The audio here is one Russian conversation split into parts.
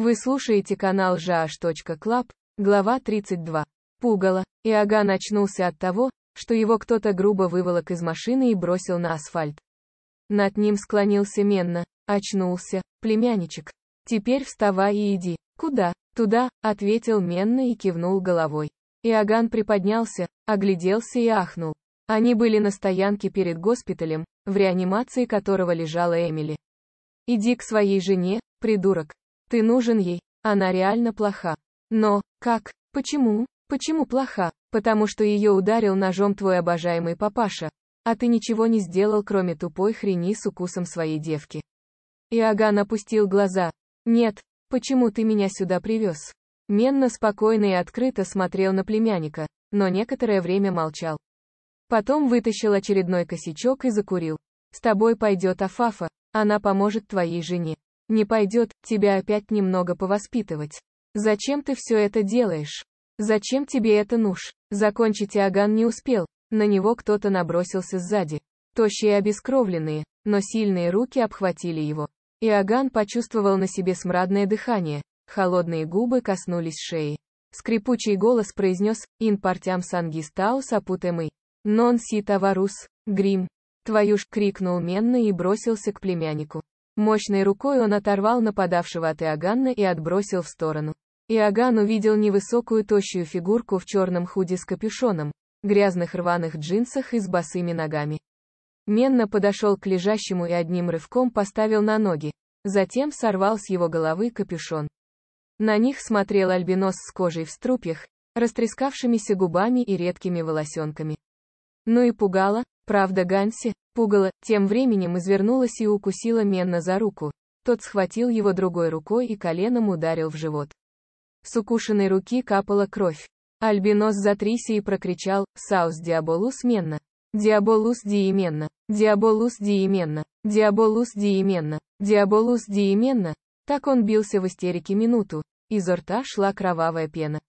Вы слушаете канал jash.club, глава 32. Пугало. Иоганн очнулся от того, что его кто-то грубо выволок из машины и бросил на асфальт. Над ним склонился Менна. Очнулся. Племянничек. Теперь вставай и иди. Куда? Туда, ответил Менна и кивнул головой. Иоганн приподнялся, огляделся и ахнул. Они были на стоянке перед госпиталем, в реанимации которого лежала Эмили. Иди к своей жене, придурок. Ты нужен ей. Она реально плоха. Но, как, почему, почему плоха? Потому что ее ударил ножом твой обожаемый папаша. А ты ничего не сделал, кроме тупой хрени с укусом своей девки. Иоганн опустил глаза. Нет, почему ты меня сюда привез? Менно спокойно и открыто смотрел на племянника, но некоторое время молчал. Потом вытащил очередной косячок и закурил. С тобой пойдет Афафа, она поможет твоей жене не пойдет, тебя опять немного повоспитывать. Зачем ты все это делаешь? Зачем тебе это нуж? Закончить Иоганн не успел, на него кто-то набросился сзади. Тощие обескровленные, но сильные руки обхватили его. Иоганн почувствовал на себе смрадное дыхание, холодные губы коснулись шеи. Скрипучий голос произнес «Ин партям сангистау сапутемы». «Нон си товарус, грим». «Твою ж!» — крикнул Менна и бросился к племяннику. Мощной рукой он оторвал нападавшего от Иоганна и отбросил в сторону. Иоганн увидел невысокую тощую фигурку в черном худи с капюшоном, грязных рваных джинсах и с босыми ногами. Менно подошел к лежащему и одним рывком поставил на ноги, затем сорвал с его головы капюшон. На них смотрел альбинос с кожей в струпьях, растрескавшимися губами и редкими волосенками. Ну и пугало, Правда Ганси, пугало, тем временем извернулась и укусила Менна за руку. Тот схватил его другой рукой и коленом ударил в живот. С укушенной руки капала кровь. Альбинос затрясся и прокричал «Саус Диаболус Менна! Диаболус Диименна! Диаболус Диименна! Диаболус Диименна! Диаболус Диименна!» Так он бился в истерике минуту. Изо рта шла кровавая пена.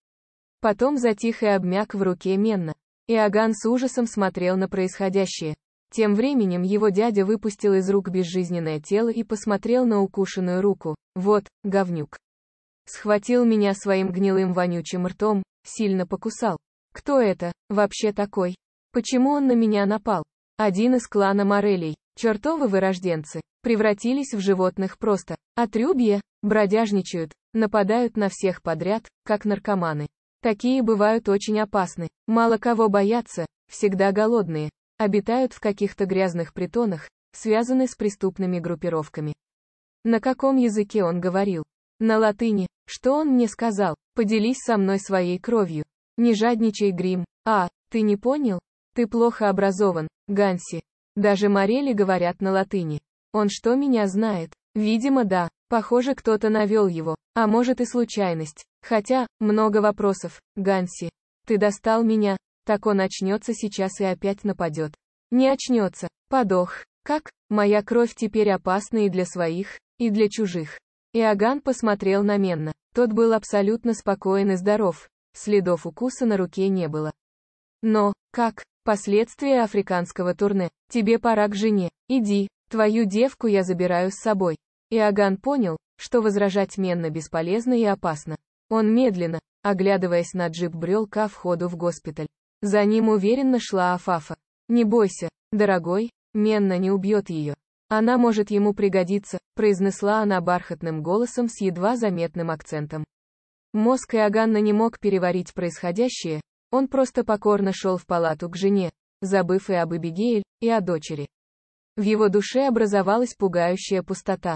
Потом затих и обмяк в руке Менна. Иоганн с ужасом смотрел на происходящее. Тем временем его дядя выпустил из рук безжизненное тело и посмотрел на укушенную руку. Вот, говнюк. Схватил меня своим гнилым вонючим ртом, сильно покусал. Кто это, вообще такой? Почему он на меня напал? Один из клана Морелей, чертовы вырожденцы, превратились в животных просто. Отрюбье, бродяжничают, нападают на всех подряд, как наркоманы. Такие бывают очень опасны, мало кого боятся, всегда голодные, обитают в каких-то грязных притонах, связаны с преступными группировками. На каком языке он говорил? На латыни. Что он мне сказал? Поделись со мной своей кровью. Не жадничай, Грим. А, ты не понял? Ты плохо образован, Ганси. Даже Морели говорят на латыни. Он что меня знает? Видимо, да. Похоже, кто-то навел его. А может и случайность. Хотя, много вопросов. Ганси. Ты достал меня. Так он очнется сейчас и опять нападет. Не очнется. Подох. Как? Моя кровь теперь опасна и для своих, и для чужих. Иоганн посмотрел на Менна. Тот был абсолютно спокоен и здоров. Следов укуса на руке не было. Но, как, последствия африканского турне, тебе пора к жене, иди, твою девку я забираю с собой. Иоганн понял, что возражать Менна бесполезно и опасно. Он медленно, оглядываясь на джип, брел ко входу в госпиталь. За ним уверенно шла Афафа. «Не бойся, дорогой, Менна не убьет ее. Она может ему пригодиться», — произнесла она бархатным голосом с едва заметным акцентом. Мозг Иоганна не мог переварить происходящее, он просто покорно шел в палату к жене, забыв и об Эбигейль, и о дочери. В его душе образовалась пугающая пустота.